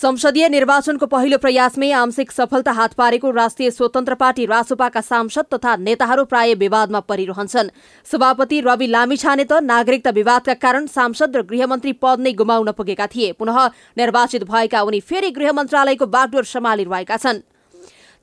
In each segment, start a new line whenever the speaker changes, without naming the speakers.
संसदीय निर्वाचनको पहिलो प्रयासमै आंशिक सफलता हात पारेको राष्ट्रिय स्वतन्त्र पार्टी रासोपाका सांसद तथा नेताहरू प्राय विवादमा परिरहन्छन् सभापति रवि लामिछाने त नागरिकता विवादका कारण सांसद र गृहमन्त्री पद नै गुमाउन पुगेका थिए पुनः निर्वाचित भएका उनी फेरि गृह मन्त्रालयको बागडोर सम्हालिरहेका छन्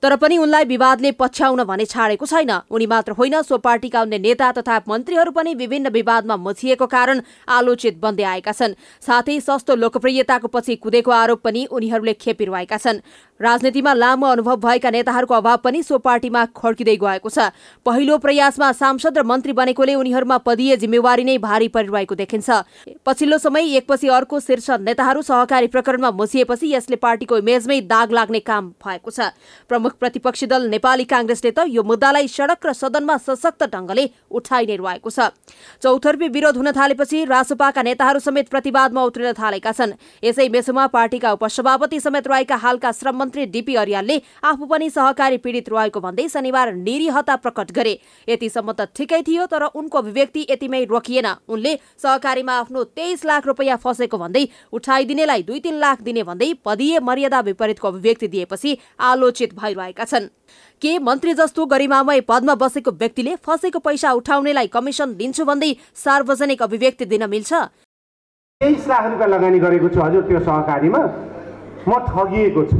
तर पनि उनलाई विवादले पछ्याउन भने छाडेको छैन उनी मात्र होइन सो पार्टीका अन्य नेता तथा मन्त्रीहरू पनि विभिन्न विवादमा मथिएको कारण आलोचित बन्दै आएका छन् साथै सस्तो लोकप्रियताको पछि कुदेको आरोप पनि उनीहरूले खेपिरहेका छन् राजनीतिमा लामो अनुभव भएका नेताहरूको अभाव पनि सो पार्टीमा खड्किँदै गएको छ पहिलो प्रयासमा सांसद र मन्त्री बनेकोले उनीहरूमा पदीय जिम्मेवारी नै भारी परिरहेको देखिन्छ पछिल्लो समय एकपछि अर्को शीर्ष नेताहरू सहकारी प्रकरणमा मुसिएपछि यसले पार्टीको इमेजमै दाग लाग्ने काम भएको छ प्रमुख प्रतिपक्षी दल नेपाली काङ्ग्रेसले त यो मुद्दालाई सड़क र सदनमा सशक्त ढंगले उठाइ नै रहेको छ चौथर्पी विरोध हुन थालेपछि रासोपाका नेताहरू समेत प्रतिवादमा उत्रिन थालेका छन् यसै मेसोमा पार्टीका उपसभापति समेत रहेका हालका श्रम मन्त्री डीपी अर्यालले आफू पनि सहकारी पीडित रहेको भन्दै शनिबार निरीहता प्रकट गरे यतिसम्म त ठिकै थियो तर उनको अभिव्यक्ति यतिमै रोकिएन उनले सहकारीमा आफ्नो तेइस लाख रुपियाँ फसेको भन्दै उठाइदिनेलाई दुई तिन लाख दिने भन्दै पदीय मर्यादा विपरीतको अभिव्यक्ति दिएपछि आलोचित भइरहेको गरिरहेका छन् के मन्त्री जस्तो गरिमामय पदमा बसेको व्यक्तिले फसेको पैसा उठाउनेलाई कमिसन दिन्छु भन्दै सार्वजनिक अभिव्यक्ति दिन मिल्छ
तेइस लाख रुपियाँ लगानी गरेको छु हजुर त्यो सहकारीमा म ठगिएको छु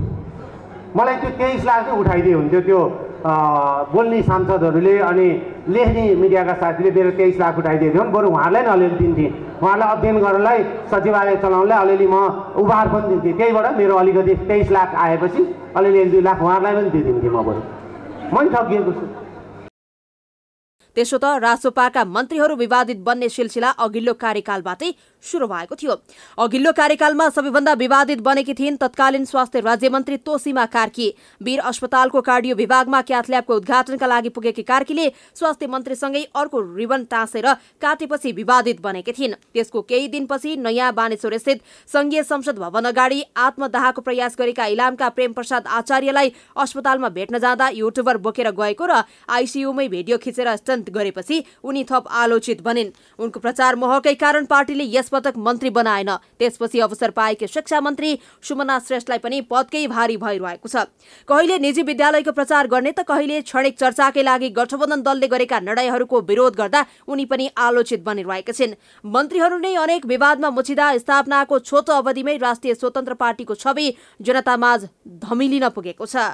मलाई त्यो तेइस लाख चाहिँ उठाइदिए हुन्थ्यो त्यो बोल्ने सांसदहरूले अनि लेख्ने मिडियाका साथीले मेरो तेइस लाख उठाइदिएको थियो बरु उहाँलाई नै अलिअलि दिन्थेँ उहाँहरूलाई अध्ययन गर्नलाई सचिवालय चलाउनलाई अलिअलि म उभार पनि दिन्थेँ त्यहीबाट मेरो अलिकति तेइस लाख आएपछि अलिअलि एक दुई लाख उहाँहरूलाई पनि दिइदिन्थेँ म बरु मै ठगिएको छु
त्यसो त रासोपाका मन्त्रीहरू विवादित बन्ने सिलसिला अघिल्लो कार्यकालबाटै सुरु भएको थियो अघिल्लो कार्यकालमा सबैभन्दा विवादित बनेकी थिइन् तत्कालीन स्वास्थ्य राज्य मन्त्री तोसीमा कार्की वीर अस्पतालको कार्डियो विभागमा क्याथल्याबको उद्घाटनका लागि पुगेकी कार्कीले स्वास्थ्य मन्त्रीसँगै अर्को रिबन टाँसेर काटेपछि विवादित बनेकी थिइन् त्यसको केही दिनपछि नयाँ बानेश्वर स्थित संघीय संसद भवन अगाडि आत्मदाहको प्रयास गरेका इलामका प्रेमप्रसाद आचार्यलाई अस्पतालमा भेट्न जाँदा युट्युबर बोकेर गएको र आइसियुमै भिडियो खिचेर स्टन्ट गरेपछि उनी थप आलोचित बनिन् उनको प्रचार मोहकै कारण पार्टीले यस पटक मन्त्री बनाएन त्यसपछि अवसर पाएकी शिक्षा मन्त्री सुमना श्रेष्ठलाई पनि पदकै भारी भइरहेको छ कहिले निजी विद्यालयको प्रचार गर्ने त कहिले क्षणिक चर्चाकै लागि गठबन्धन दलले गरेका निर्णयहरूको विरोध गर्दा उनी पनि आलोचित बनिरहेका छिन् मन्त्रीहरू नै अनेक विवादमा मुछिदा स्थापनाको छोटो अवधिमै राष्ट्रिय स्वतन्त्र पार्टीको छवि जनतामाझ धमिलिन पुगेको छ